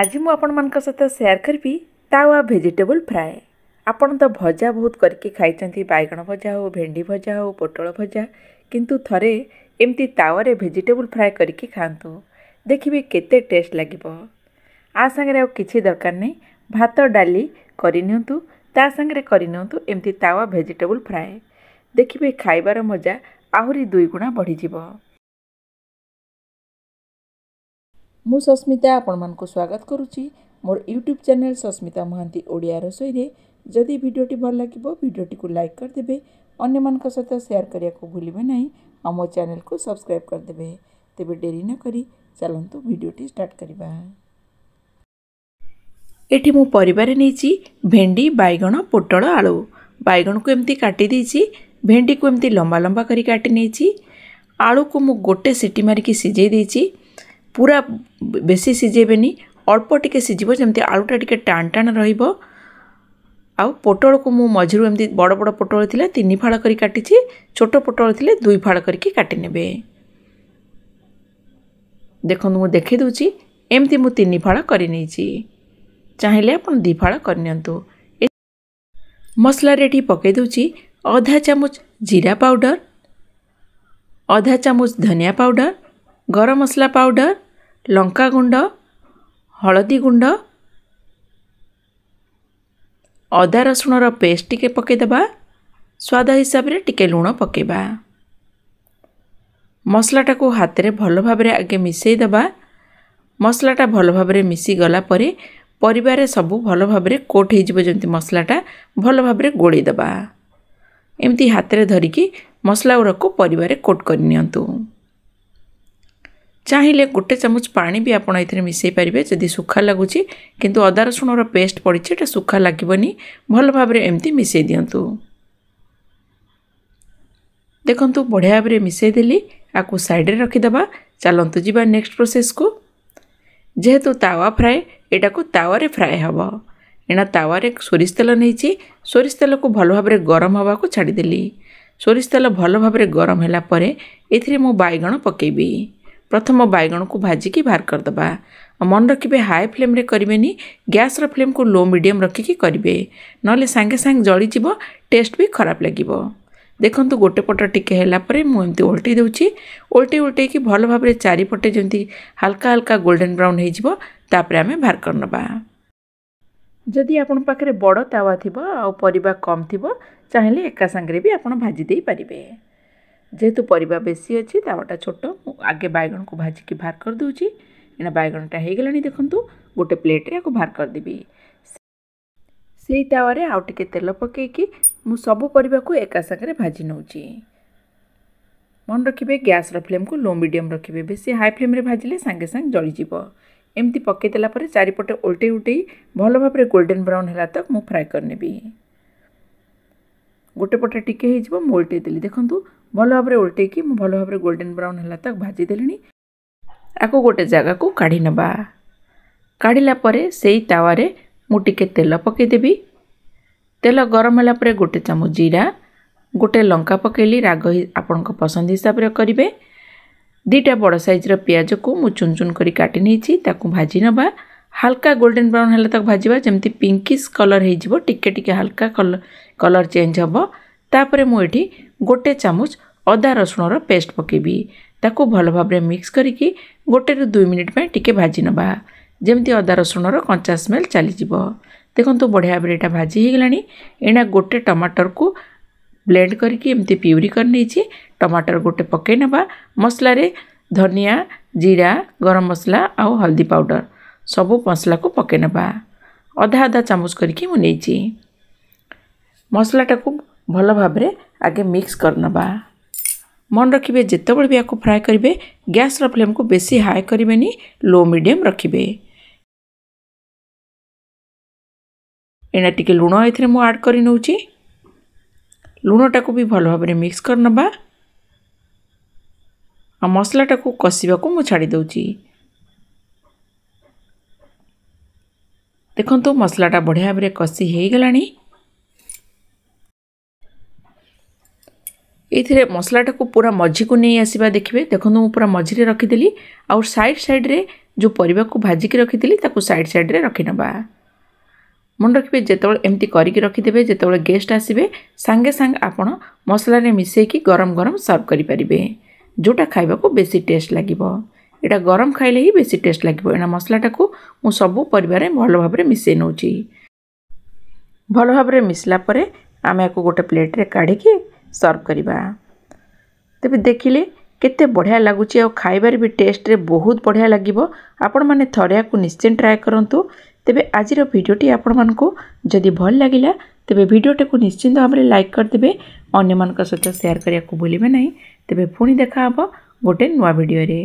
ଆଜି ମୁଁ ଆପଣମାନଙ୍କ ସହିତ ସେୟାର କରିବି ତାୱା ଭେଜିଟେବୁଲ୍ ଫ୍ରାଏ ଆପଣ ତ ଭଜା ବହୁତ କରିକି ଖାଇଛନ୍ତି ବାଇଗଣ ଭଜା ହେଉ ଭେଣ୍ଡି ଭଜା ହେଉ ପୋଟଳ ଭଜା କିନ୍ତୁ ଥରେ ଏମିତି ତାୱାରେ ଭେଜିଟେବୁଲ୍ ଫ୍ରାଏ କରିକି ଖାଆନ୍ତୁ ଦେଖିବେ କେତେ ଟେଷ୍ଟ ଲାଗିବ ଆ ସାଙ୍ଗରେ ଆଉ କିଛି ଦରକାର ନାହିଁ ଭାତ ଡାଲି କରିନିଅନ୍ତୁ ତା ସାଙ୍ଗରେ କରିନିଅନ୍ତୁ ଏମିତି ତାୱା ଭେଜିଟେବୁଲ୍ ଫ୍ରାଏ ଦେଖିବେ ଖାଇବାର ମଜା ଆହୁରି ଦୁଇ ଗୁଣା ବଢ଼ିଯିବ ମୁଁ ସସ୍ମିତା ଆପଣମାନଙ୍କୁ ସ୍ୱାଗତ କରୁଛି ମୋର ୟୁଟ୍ୟୁବ୍ ଚ୍ୟାନେଲ୍ ସସ୍ମିତା ମହାନ୍ତି ଓଡ଼ିଆ ରୋଷେଇରେ ଯଦି ଭିଡ଼ିଓଟି ଭଲ ଲାଗିବ ଭିଡ଼ିଓଟିକୁ ଲାଇକ୍ କରିଦେବେ ଅନ୍ୟମାନଙ୍କ ସହିତ ସେୟାର କରିବାକୁ ଭୁଲିବେ ନାହିଁ ଆଉ ମୋ ଚ୍ୟାନେଲ୍କୁ ସବସ୍କ୍ରାଇବ୍ କରିଦେବେ ତେବେ ଡେରି ନ କରି ଚାଲନ୍ତୁ ଭିଡ଼ିଓଟି ଷ୍ଟାର୍ଟ କରିବା ଏଠି ମୁଁ ପରିବାରେ ନେଇଛି ଭେଣ୍ଡି ବାଇଗଣ ପୋଟଳ ଆଳୁ ବାଇଗଣକୁ ଏମିତି କାଟି ଦେଇଛି ଭେଣ୍ଡିକୁ ଏମିତି ଲମ୍ବା ଲମ୍ବା କରି କାଟି ନେଇଛି ଆଳୁକୁ ମୁଁ ଗୋଟେ ସିଟି ମାରିକି ସିଝେଇ ଦେଇଛି ପୁରା ବେଶୀ ସିଝେଇବେନି ଅଳ୍ପ ଟିକେ ସିଝିବ ଯେମିତି ଆଳୁଟା ଟିକେ ଟାଣ ଟାଣ ରହିବ ଆଉ ପୋଟଳକୁ ମୁଁ ମଝିରୁ ଏମିତି ବଡ଼ ବଡ଼ ପୋଟଳ ଥିଲା ତିନି ଫାଳ କରି କାଟିଛି ଛୋଟ ପୋଟଳ ଥିଲେ ଦୁଇ ଫାଳ କରିକି କାଟିନେବେ ଦେଖନ୍ତୁ ମୁଁ ଦେଖେଇ ଦେଉଛି ଏମିତି ମୁଁ ତିନି ଫାଳ କରିନେଇଛି ଚାହିଁଲେ ଆପଣ ଦୁଇ ଫାଳ କରିନିଅନ୍ତୁ ମସଲାରେ ଏଠି ପକାଇ ଦେଉଛି ଅଧା ଚାମଚ ଜିରା ପାଉଡ଼ର ଅଧା ଚାମଚ ଧନିଆ ପାଉଡ଼ର ଗରମ ମସଲା ପାଉଡ଼ର ଲଙ୍କା ଗୁଣ୍ଡ ହଳଦୀ ଗୁଣ୍ଡ ଅଦା ରସୁଣର ପେଷ୍ଟ ଟିକେ ପକାଇଦେବା ସ୍ୱାଦ ହିସାବରେ ଟିକେ ଲୁଣ ପକାଇବା ମସଲାଟାକୁ ହାତରେ ଭଲ ଭାବରେ ଆଗେ ମିଶାଇ ଦେବା ମସଲାଟା ଭଲ ଭାବରେ ମିଶିଗଲା ପରେ ପରିବାରେ ସବୁ ଭଲ ଭାବରେ କୋଟ୍ ହେଇଯିବ ଯେମିତି ମସଲାଟା ଭଲ ଭାବରେ ଗୋଳେଇ ଦେବା ଏମିତି ହାତରେ ଧରିକି ମସଲା ଗୁଡ଼ାକୁ ପରିବାରେ କୋଟ୍ କରିନିଅନ୍ତୁ ଚାହିଁଲେ ଗୋଟେ ଚାମଚ ପାଣି ବି ଆପଣ ଏଥିରେ ମିଶାଇ ପାରିବେ ଯଦି ଶୁଖା ଲାଗୁଛି କିନ୍ତୁ ଅଦା ରସୁଣର ପେଷ୍ଟ ପଡ଼ିଛି ଏଇଟା ଶୁଖା ଲାଗିବନି ଭଲ ଭାବରେ ଏମିତି ମିଶାଇ ଦିଅନ୍ତୁ ଦେଖନ୍ତୁ ବଢ଼ିଆ ଭାବରେ ମିଶାଇ ଦେଲି ଆକୁ ସାଇଡ଼୍ରେ ରଖିଦେବା ଚାଲନ୍ତୁ ଯିବା ନେକ୍ସଟ୍ ପ୍ରୋସେସ୍କୁ ଯେହେତୁ ତାୱା ଫ୍ରାଏ ଏଇଟାକୁ ତାୱାରେ ଫ୍ରାଏ ହେବ ଏଣା ତାୱାରେ ସୋରିଷ ତେଲ ନେଇଛି ସୋରିଷ ତେଲକୁ ଭଲ ଭାବରେ ଗରମ ହେବାକୁ ଛାଡ଼ିଦେଲି ସୋରିଷ ତେଲ ଭଲ ଭାବରେ ଗରମ ହେଲା ପରେ ଏଥିରେ ମୁଁ ବାଇଗଣ ପକାଇବି ପ୍ରଥମ ବାଇଗଣକୁ ଭାଜିକି ବାହାର କରିଦେବା ଆଉ ମନେ ରଖିବେ ହାଇ ଫ୍ଲେମ୍ରେ କରିବେନି ଗ୍ୟାସ୍ର ଫ୍ଲେମ୍କୁ ଲୋ ମିଡ଼ିୟମ୍ ରଖିକି କରିବେ ନହେଲେ ସାଙ୍ଗେ ସାଙ୍ଗେ ଜଳିଯିବ ଟେଷ୍ଟ ବି ଖରାପ ଲାଗିବ ଦେଖନ୍ତୁ ଗୋଟେ ପଟ ଟିକେ ହେଲା ପରେ ମୁଁ ଏମିତି ଓଲଟେଇ ଦେଉଛି ଓଲଟେଇ ଓଲଟେଇକି ଭଲ ଭାବରେ ଚାରିପଟେ ଯେମିତି ହାଲକା ହାଲକା ଗୋଲ୍ଡେନ୍ ବ୍ରାଉନ୍ ହୋଇଯିବ ତାପରେ ଆମେ ବାହାର କରିନେବା ଯଦି ଆପଣଙ୍କ ପାଖରେ ବଡ଼ ତାୱା ଥିବ ଆଉ ପରିବା କମ୍ ଥିବ ଚାହିଁଲେ ଏକା ସାଙ୍ଗରେ ବି ଆପଣ ଭାଜି ଦେଇପାରିବେ ଯେହେତୁ ପରିବା ବେଶୀ ଅଛି ତାୱାଟା ଛୋଟ ମୁଁ ଆଗେ ବାଇଗଣକୁ ଭାଜିକି ବାହାର କରିଦେଉଛି ଏଇନା ବାଇଗଣଟା ହେଇଗଲାଣି ଦେଖନ୍ତୁ ଗୋଟେ ପ୍ଲେଟ୍ରେ ଆକୁ ବାହାର କରିଦେବି ସେଇ ତାୱାରେ ଆଉ ଟିକେ ତେଲ ପକାଇକି ମୁଁ ସବୁ ପରିବାକୁ ଏକା ସାଙ୍ଗରେ ଭାଜି ନେଉଛି ମନେ ରଖିବେ ଗ୍ୟାସ୍ର ଫ୍ଲେମ୍କୁ ଲୋ ମିଡ଼ିୟମ୍ ରଖିବେ ବେଶୀ ହାଇ ଫ୍ଲେମ୍ରେ ଭାଜିଲେ ସାଙ୍ଗେ ସାଙ୍ଗେ ଜଳିଯିବ ଏମିତି ପକାଇ ଦେଲା ପରେ ଚାରିପଟେ ଓଲଟେଇ ଉଲଟେଇ ଭଲ ଭାବରେ ଗୋଲ୍ଡେନ୍ ବ୍ରାଉନ୍ ହେଲା ତକ ମୁଁ ଫ୍ରାଏ କରିନେବି ଗୋଟେ ପଟେ ଟିକେ ହେଇଯିବ ମୁଁ ଓଲଟେଇ ଦେଲି ଦେଖନ୍ତୁ भनौँ उल्टेकी म भलो भाव गोल्डेन ब्राउन होला त भाजिदे आउ गए जा काढि नापर सही तावारे म ते पकइदेबि तेल गरमहे चाम जिरा गोटे लङ्का पके राग पसंद हिसाब हिसाबले गरे दुईटा बड सइज को पिया चुन चुन गरिटिने त भाजि हालका गोलडेन ब्राउन होला त भाजि त्यमि कलर है टिकेटिक कलर चेंज हेर्नु ତାପରେ ମୁଁ ଏଠି ଗୋଟେ ଚାମଚ ଅଦା ରସୁଣର ପେଷ୍ଟ ପକାଇବି ତାକୁ ଭଲ ଭାବରେ ମିକ୍ସ କରିକି ଗୋଟେରୁ ଦୁଇ ମିନିଟ୍ ପାଇଁ ଟିକେ ଭାଜି ନେବା ଯେମିତି ଅଦା ରସୁଣର କଞ୍ଚା ସ୍ମେଲ୍ ଚାଲିଯିବ ଦେଖନ୍ତୁ ବଢ଼ିଆ ଭାବରେ ଏଇଟା ଭାଜି ହେଇଗଲାଣି ଏଇନା ଗୋଟେ ଟମାଟରକୁ ବ୍ଲେଣ୍ଡ କରିକି ଏମିତି ପିଉରି କରିନେଇଛି ଟମାଟର ଗୋଟେ ପକାଇ ନେବା ମସଲାରେ ଧନିଆ ଜିରା ଗରମ ମସଲା ଆଉ ହଳଦୀ ପାଉଡ଼ର ସବୁ ମସଲାକୁ ପକାଇ ନେବା ଅଧା ଅଧା ଚାମଚ କରିକି ମୁଁ ନେଇଛି ମସଲାଟାକୁ भल भाव आगे मिक्स कर ना मन रखिए जिते भी या फ्राए करेंगे गैस र्लेम को बेसी हाई करेंगे लो मीडियम रखिए एना टी लुण ये मुझे आड कर लुणटा को भी भल भाव मिक्स करनवा आ मसलाटा को कषाक मुझे छाड़ देखता मसलाटा बढ़िया भाव कषिगला ଏଇଥିରେ ମସଲାଟାକୁ ପୁରା ମଝିକୁ ନେଇ ଆସିବା ଦେଖିବେ ଦେଖନ୍ତୁ ମୁଁ ପୁରା ମଝିରେ ରଖିଦେଲି ଆଉ ସାଇଡ଼୍ ସାଇଡ଼୍ରେ ଯେଉଁ ପରିବାକୁ ଭାଜିକି ରଖିଥିଲି ତାକୁ ସାଇଡ଼୍ ସାଇଡ଼୍ରେ ରଖିନେବା ମନେ ରଖିବେ ଯେତେବେଳେ ଏମିତି କରିକି ରଖିଦେବେ ଯେତେବେଳେ ଗେଷ୍ଟ ଆସିବେ ସାଙ୍ଗେ ସାଙ୍ଗେ ଆପଣ ମସଲାରେ ମିଶାଇକି ଗରମ ଗରମ ସର୍ଭ କରିପାରିବେ ଯେଉଁଟା ଖାଇବାକୁ ବେଶୀ ଟେଷ୍ଟ ଲାଗିବ ଏଇଟା ଗରମ ଖାଇଲେ ହିଁ ବେଶୀ ଟେଷ୍ଟ ଲାଗିବ ଏଣା ମସଲାଟାକୁ ମୁଁ ସବୁ ପରିବାରେ ଭଲ ଭାବରେ ମିଶାଇ ନେଉଛି ଭଲ ଭାବରେ ମିଶିଲା ପରେ ଆମେ ଏହାକୁ ଗୋଟେ ପ୍ଲେଟ୍ରେ କାଢ଼ିକି ସର୍ଭ କରିବା ତେବେ ଦେଖିଲେ କେତେ ବଢ଼ିଆ ଲାଗୁଛି ଆଉ ଖାଇବାରେ ବି ଟେଷ୍ଟରେ ବହୁତ ବଢ଼ିଆ ଲାଗିବ ଆପଣମାନେ ଥରେ ଏହାକୁ ନିଶ୍ଚୟ ଟ୍ରାଏ କରନ୍ତୁ ତେବେ ଆଜିର ଭିଡ଼ିଓଟି ଆପଣମାନଙ୍କୁ ଯଦି ଭଲ ଲାଗିଲା ତେବେ ଭିଡ଼ିଓଟିକୁ ନିଶ୍ଚିନ୍ତ ଭାବରେ ଲାଇକ୍ କରିଦେବେ ଅନ୍ୟମାନଙ୍କ ସହିତ ସେୟାର କରିବାକୁ ଭୁଲିବେ ନାହିଁ ତେବେ ପୁଣି ଦେଖାହେବ ଗୋଟେ ନୂଆ ଭିଡ଼ିଓରେ